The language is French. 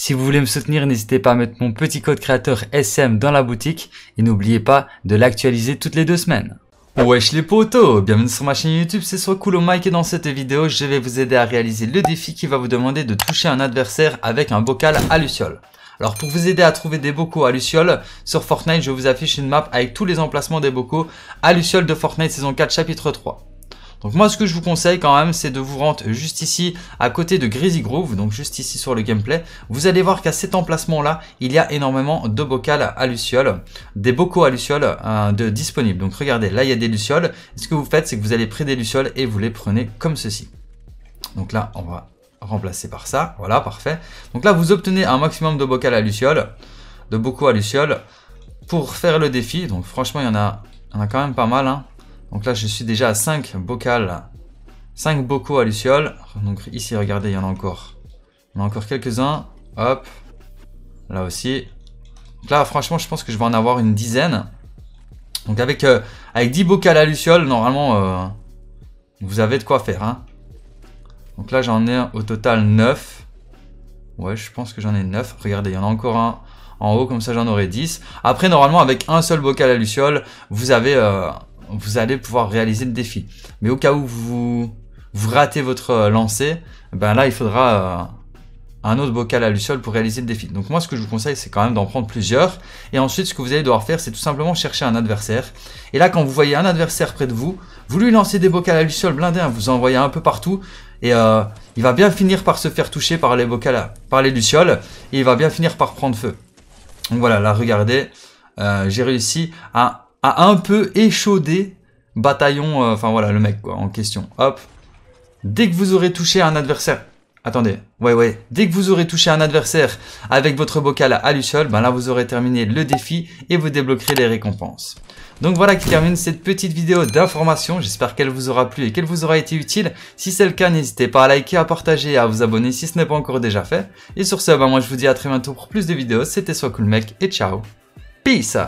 Si vous voulez me soutenir, n'hésitez pas à mettre mon petit code créateur SM dans la boutique et n'oubliez pas de l'actualiser toutes les deux semaines. Wesh les potos Bienvenue sur ma chaîne YouTube, c'est soit cool au et dans cette vidéo, je vais vous aider à réaliser le défi qui va vous demander de toucher un adversaire avec un bocal à luciole. Alors pour vous aider à trouver des bocaux à Luciole, sur Fortnite, je vous affiche une map avec tous les emplacements des bocaux à Luciole de Fortnite saison 4 chapitre 3. Donc moi ce que je vous conseille quand même c'est de vous rendre juste ici à côté de Greasy Groove, donc juste ici sur le gameplay. Vous allez voir qu'à cet emplacement là il y a énormément de bocal à lucioles, des bocaux à lucioles euh, de, disponibles. Donc regardez là il y a des lucioles. ce que vous faites c'est que vous allez prendre des lucioles et vous les prenez comme ceci. Donc là on va remplacer par ça, voilà parfait. Donc là vous obtenez un maximum de bocal à lucioles, de bocaux à lucioles pour faire le défi. Donc franchement il y en a, il y en a quand même pas mal hein. Donc là, je suis déjà à 5 bocales. 5 bocaux à Luciole. Donc ici, regardez, il y en a encore. Il y en a encore quelques-uns. Hop. Là aussi. Donc là, franchement, je pense que je vais en avoir une dizaine. Donc avec, euh, avec 10 bocales à Luciole, normalement, euh, vous avez de quoi faire. Hein. Donc là, j'en ai au total 9. Ouais, je pense que j'en ai 9. Regardez, il y en a encore un en haut, comme ça j'en aurai 10. Après, normalement, avec un seul bocal à Luciole, vous avez... Euh, vous allez pouvoir réaliser le défi. Mais au cas où vous, ratez votre euh, lancer, ben là, il faudra euh, un autre bocal à luciole pour réaliser le défi. Donc moi ce que je vous conseille c'est quand même d'en prendre plusieurs et ensuite ce que vous allez devoir faire c'est tout simplement chercher un adversaire et là quand vous voyez un adversaire près de vous, vous lui lancez des bocals à luciole blindés, hein, vous en envoyez un peu partout et euh, il va bien finir par se faire toucher par les bocals à, par les lucioles et il va bien finir par prendre feu. Donc voilà là regardez, j'ai réussi à a un peu échaudé bataillon, euh, enfin voilà, le mec quoi, en question. Hop. Dès que vous aurez touché un adversaire, attendez, ouais ouais, dès que vous aurez touché un adversaire avec votre bocal à lui seul, ben là vous aurez terminé le défi et vous débloquerez les récompenses. Donc voilà qui termine cette petite vidéo d'information, j'espère qu'elle vous aura plu et qu'elle vous aura été utile. Si c'est le cas, n'hésitez pas à liker, à partager à vous abonner si ce n'est pas encore déjà fait. Et sur ce, ben moi je vous dis à très bientôt pour plus de vidéos, c'était Soit Cool Mec et ciao, peace